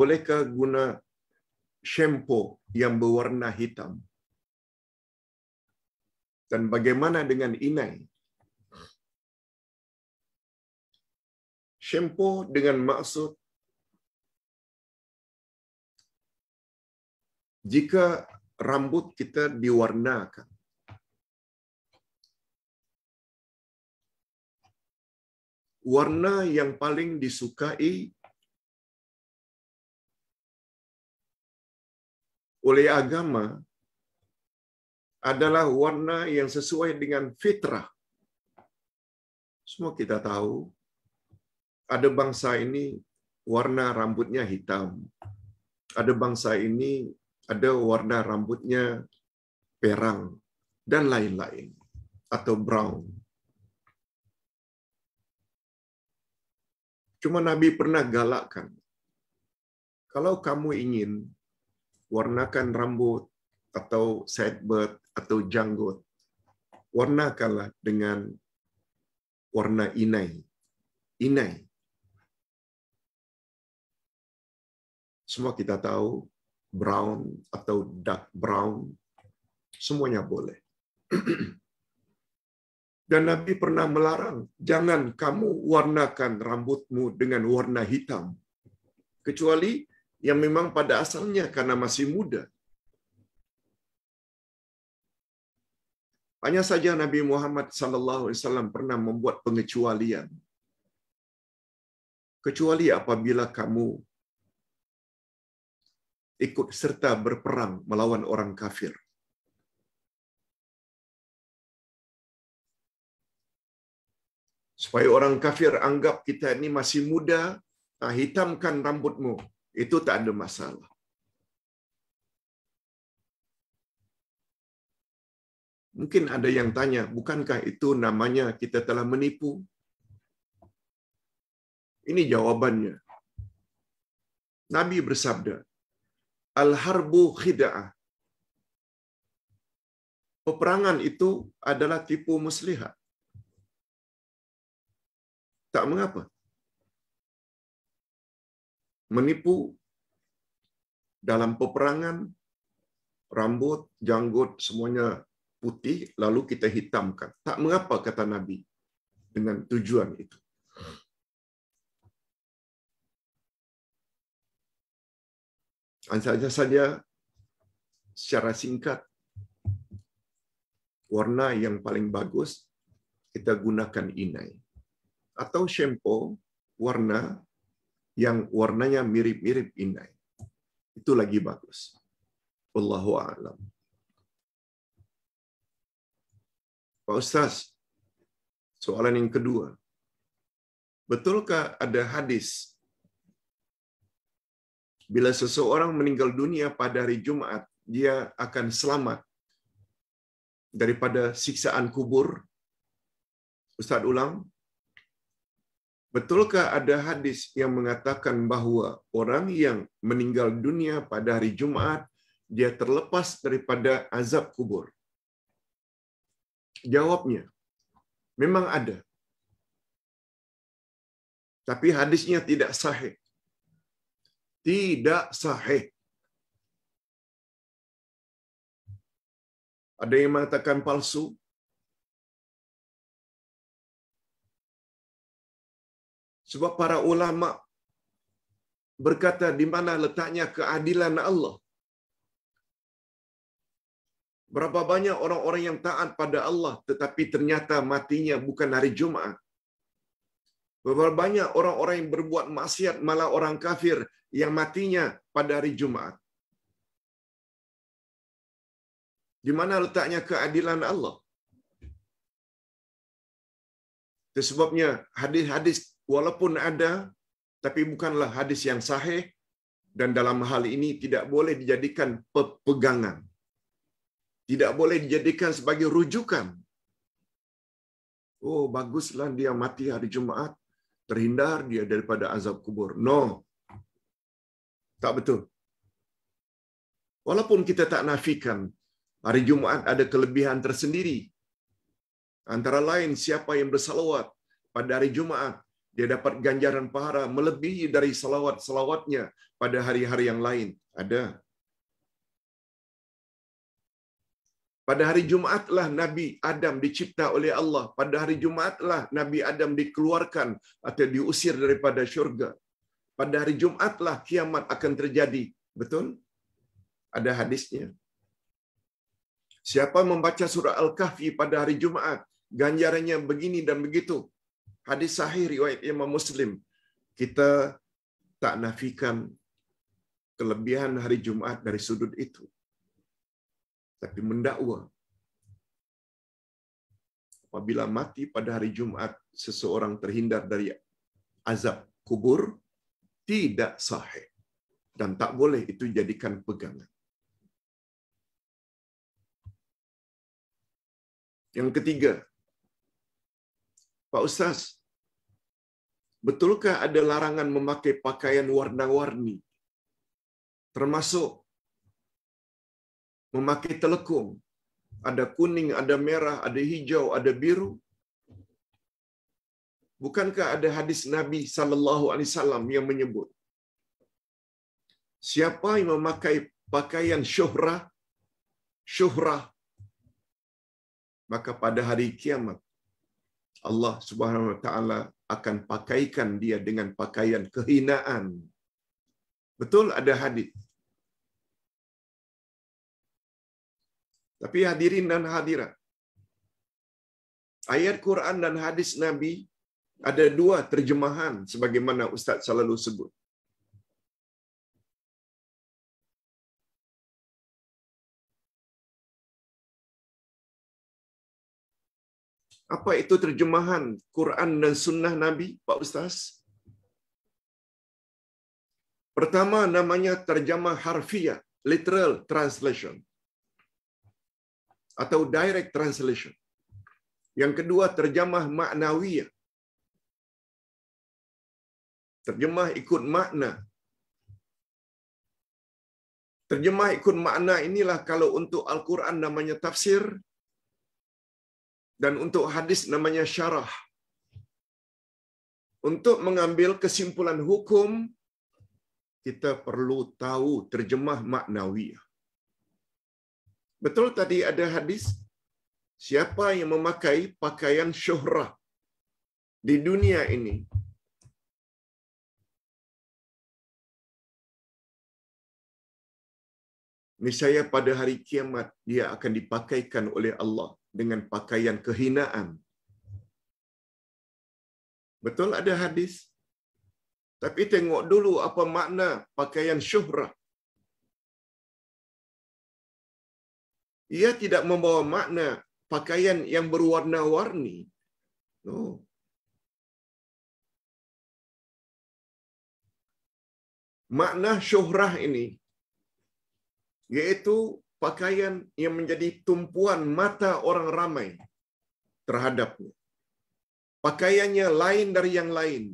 bolehkah guna shampoo yang berwarna hitam? Dan bagaimana dengan inai? Shampoo dengan maksud jika rambut kita diwarnakan warna yang paling disukai oleh agama adalah warna yang sesuai dengan fitrah. Semua kita tahu, ada bangsa ini warna rambutnya hitam. Ada bangsa ini ada warna rambutnya perang dan lain-lain atau brown. Cuma Nabi pernah galakkan. Kalau kamu ingin warnakan rambut atau sideburn atau janggut. Warnakanlah dengan warna inai. Inai. Semua kita tahu brown atau dark brown semuanya boleh. Dan Nabi pernah melarang, jangan kamu warnakan rambutmu dengan warna hitam. Kecuali yang memang pada asalnya karena masih muda. Hanya saja Nabi Muhammad SAW pernah membuat pengecualian. Kecuali apabila kamu ikut serta berperang melawan orang kafir. Supaya orang kafir anggap kita ini masih muda, nah hitamkan rambutmu, itu tak ada masalah. Mungkin ada yang tanya, bukankah itu namanya kita telah menipu? Ini jawabannya. Nabi bersabda, Al-harbu khida'ah. Peperangan itu adalah tipu muslihat. Tak mengapa, menipu dalam peperangan, rambut, janggut, semuanya putih, lalu kita hitamkan. Tak mengapa, kata Nabi, dengan tujuan itu. Hanya saja secara singkat, warna yang paling bagus kita gunakan inai. Atau shampoo warna yang warnanya mirip-mirip inai. Itu lagi bagus. Wallahu a'lam. Pak Ustaz, soalan yang kedua. Betulkah ada hadis bila seseorang meninggal dunia pada hari Jumat, dia akan selamat daripada siksaan kubur? Ustaz ulang, Betulkah ada hadis yang mengatakan bahwa orang yang meninggal dunia pada hari Jumat dia terlepas daripada azab kubur? Jawabnya, memang ada. Tapi hadisnya tidak sahih. Tidak sahih. Ada yang mengatakan palsu, Sebab para ulama berkata di mana letaknya keadilan Allah. Berapa banyak orang-orang yang taat pada Allah tetapi ternyata matinya bukan hari Jumaat. Berapa banyak orang-orang yang berbuat maksiat malah orang kafir yang matinya pada hari Jumaat. Di mana letaknya keadilan Allah? Sebabnya hadis-hadis walaupun ada, tapi bukanlah hadis yang sahih, dan dalam hal ini tidak boleh dijadikan pegangan. Tidak boleh dijadikan sebagai rujukan. Oh, baguslah dia mati hari Jumaat, terhindar dia daripada azab kubur. No. Tak betul. Walaupun kita tak nafikan hari Jumaat ada kelebihan tersendiri. Antara lain siapa yang bersalawat pada hari Jumaat dia dapat ganjaran pahala melebihi dari selawat-selawatnya pada hari-hari yang lain. Ada. Pada hari Jumatlah Nabi Adam dicipta oleh Allah. Pada hari Jumatlah Nabi Adam dikeluarkan atau diusir daripada syurga. Pada hari Jumatlah kiamat akan terjadi. Betul? Ada hadisnya. Siapa membaca surah Al-Kahfi pada hari Jumat ganjarannya begini dan begitu. Hadis sahih riwayat Imam Muslim. Kita tak nafikan kelebihan hari Jumat dari sudut itu. Tapi mendakwa apabila mati pada hari Jumat seseorang terhindar dari azab kubur tidak sahih dan tak boleh itu jadikan pegangan. Yang ketiga, Pak Ustaz, betulkah ada larangan memakai pakaian warna-warni? Termasuk memakai telekung. Ada kuning, ada merah, ada hijau, ada biru. Bukankah ada hadis Nabi sallallahu alaihi wasallam yang menyebut siapa yang memakai pakaian syuhrah syuhrah maka pada hari kiamat Allah Subhanahu wa taala akan pakaikan dia dengan pakaian kehinaan. Betul ada hadis. Tapi hadirin dan hadirat, ayat Quran dan hadis Nabi ada dua terjemahan sebagaimana Ustaz selalu sebut. Apa itu terjemahan Quran dan Sunnah Nabi, Pak Ustaz? Pertama namanya terjemah harfiah, literal translation atau direct translation. Yang kedua terjemah maknawiyah. Terjemah ikut makna. Terjemah ikut makna inilah kalau untuk Al-Quran namanya tafsir, dan untuk hadis namanya syarah. Untuk mengambil kesimpulan hukum, kita perlu tahu terjemah maknawi. Betul tadi ada hadis, siapa yang memakai pakaian syuhrah di dunia ini, misalnya pada hari kiamat dia akan dipakaikan oleh Allah dengan pakaian kehinaan. Betul ada hadis. Tapi tengok dulu apa makna pakaian syuhrah. Ia tidak membawa makna pakaian yang berwarna-warni. No. Oh. Makna syuhrah ini yaitu pakaian yang menjadi tumpuan mata orang ramai terhadapnya. Pakaiannya lain dari yang lain.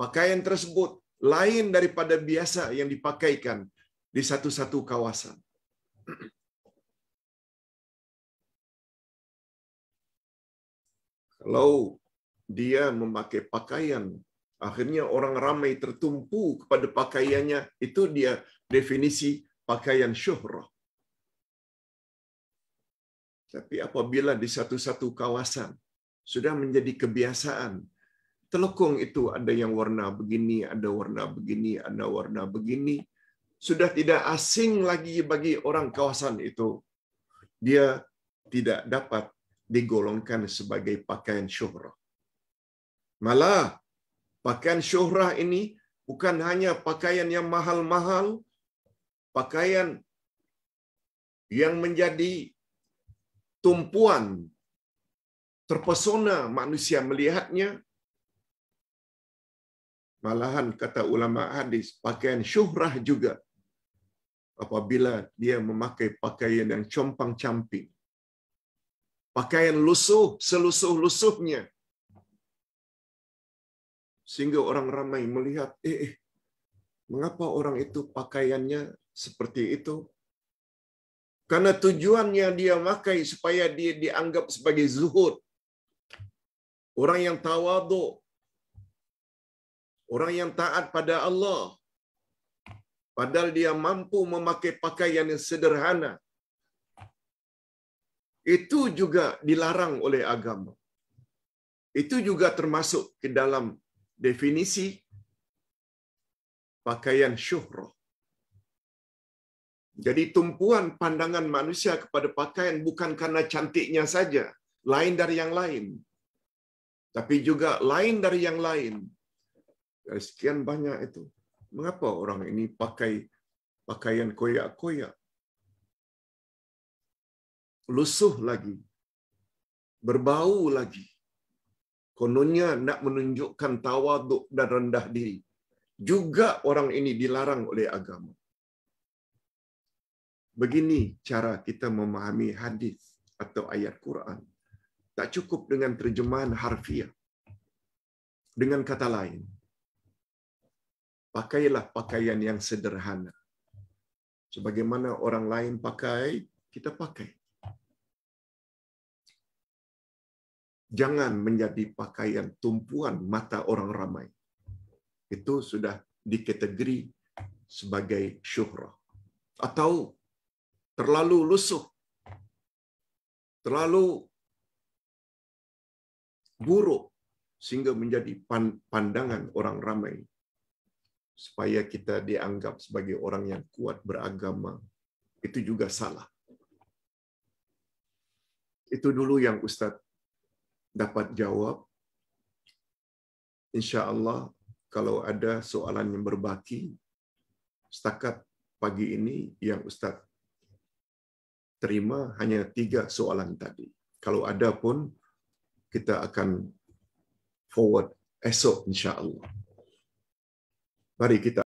Pakaian tersebut lain daripada biasa yang dipakaikan di satu-satu kawasan. Kalau dia memakai pakaian, akhirnya orang ramai tertumpu kepada pakaiannya, itu dia definisi pakaian syuhrah. Tapi apabila di satu-satu kawasan sudah menjadi kebiasaan, telekung itu ada yang warna begini, ada warna begini, ada warna begini, sudah tidak asing lagi bagi orang kawasan itu. Dia tidak dapat digolongkan sebagai pakaian syuhrah. Malah pakaian syuhrah ini bukan hanya pakaian yang mahal-mahal, pakaian yang menjadi tumpuan terpesona manusia melihatnya malahan kata ulama hadis pakaian syuhrah juga apabila dia memakai pakaian yang compang-camping pakaian lusuh selusuh-lusuhnya sehingga orang ramai melihat eh, eh mengapa orang itu pakaiannya seperti itu? Karena tujuannya dia pakai supaya dia dianggap sebagai zuhud. Orang yang tawadu. Orang yang taat pada Allah. Padahal dia mampu memakai pakaian yang sederhana. Itu juga dilarang oleh agama. Itu juga termasuk ke dalam definisi pakaian syuhrah. Jadi tumpuan pandangan manusia kepada pakaian bukan karena cantiknya saja, lain dari yang lain. Tapi juga lain dari yang lain. Dari ya, sekian banyak itu. Mengapa orang ini pakai pakaian koyak-koyak? Lusuh lagi. Berbau lagi. Kononnya nak menunjukkan tawaduk dan rendah diri juga orang ini dilarang oleh agama. Begini cara kita memahami hadis atau ayat Quran. Tak cukup dengan terjemahan harfiah. Dengan kata lain, pakailah pakaian yang sederhana. Sebagaimana orang lain pakai, kita pakai. Jangan menjadi pakaian tumpuan mata orang ramai itu sudah dikategori sebagai syuhrah. Atau terlalu lusuh, terlalu buruk sehingga menjadi pandangan orang ramai supaya kita dianggap sebagai orang yang kuat beragama itu juga salah. Itu dulu yang Ustadz dapat jawab. Insya Allah kalau ada soalan yang berbaki setakat pagi ini yang Ustaz terima hanya tiga soalan tadi. Kalau ada pun kita akan forward esok insya Allah. Mari kita